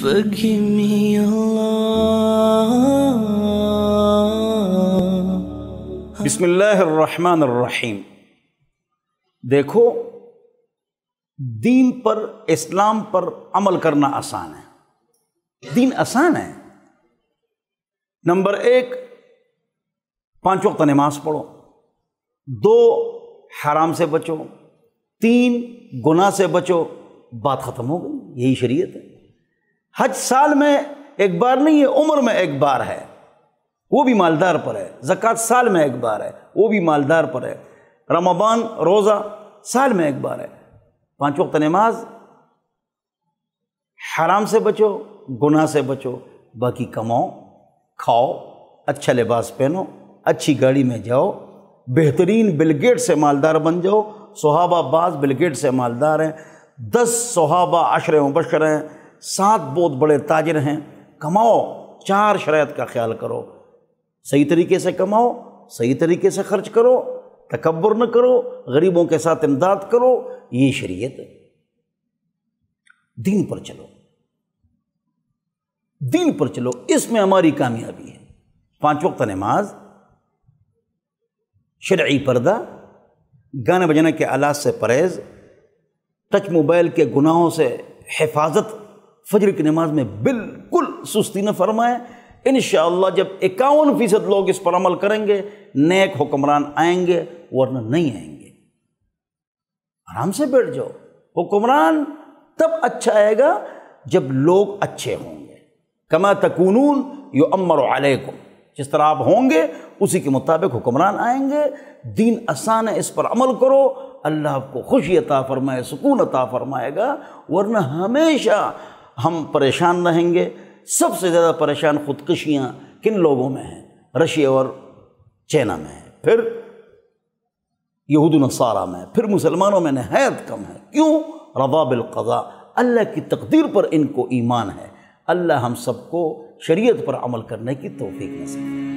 Forgive me, Allah. ar-Rahim. देखो दीन पर इस्लाम पर अमल करना आसान है दीन आसान है नंबर एक पांच वक्त नमाज पढ़ो दो हराम से बचो तीन गुनाह से बचो बात ख़त्म हो गई यही शरीयत है हज साल में एक बार नहीं है उम्र में एक बार है वो भी मालदार पर है जक़़ात साल में एक बार है वो भी मालदार पर है रमबान रोज़ा साल में एक बार है पाँच वक्त नमाज हराम से बचो गुना से बचो बाकी कमाओ खाओ अच्छा लिबास पहनो अच्छी गाड़ी में जाओ बेहतरीन बिलगेट से मालदार बन जाओ सहाबा बाज बिलगेट से मालदार हैं दस सहाबा अशर मुबशर हैं सात बहुत बड़े ताजर हैं कमाओ चार शरात का ख्याल करो सही तरीके से कमाओ सही तरीके से खर्च करो तकबर न करो गरीबों के साथ इमदाद करो ये शरीयत दीन पर चलो दीन पर चलो इसमें हमारी कामयाबी है पांच वक्त नमाज शरा पर्दा गाने बजाने के आलात से परहेज़ टच मोबाइल के गुनाहों से हिफाजत फजर की नमाज में बिल्कुल सुस्ती न फरमाए इन जब इक्यावन फ़ीसद लोग इस पर अमल करेंगे नेक हुक्मरान आएंगे वरना नहीं आएंगे आराम से बैठ जाओ हुक्मरान तब अच्छा आएगा जब लोग अच्छे होंगे कमा तकूनून यो अमर को जिस तरह आप होंगे उसी के मुताबिक हुक्मरान आएंगे दीन आसान है इस पर अमल करो अल्लाह आपको खुशी अता फरमाए सुकून अता फरमाएगा वरना हमेशा हम परेशान रहेंगे सबसे ज़्यादा परेशान खुदकशियाँ किन लोगों में हैं रशिया और चाइना में है फिर यहूद नसारा में फिर मुसलमानों में नहायत कम है क्यों रवा कज़ा अल्लाह की तकदीर पर इनको ईमान है अल्लाह हम सबको शरीयत पर अमल करने की तोफ़ी नसीब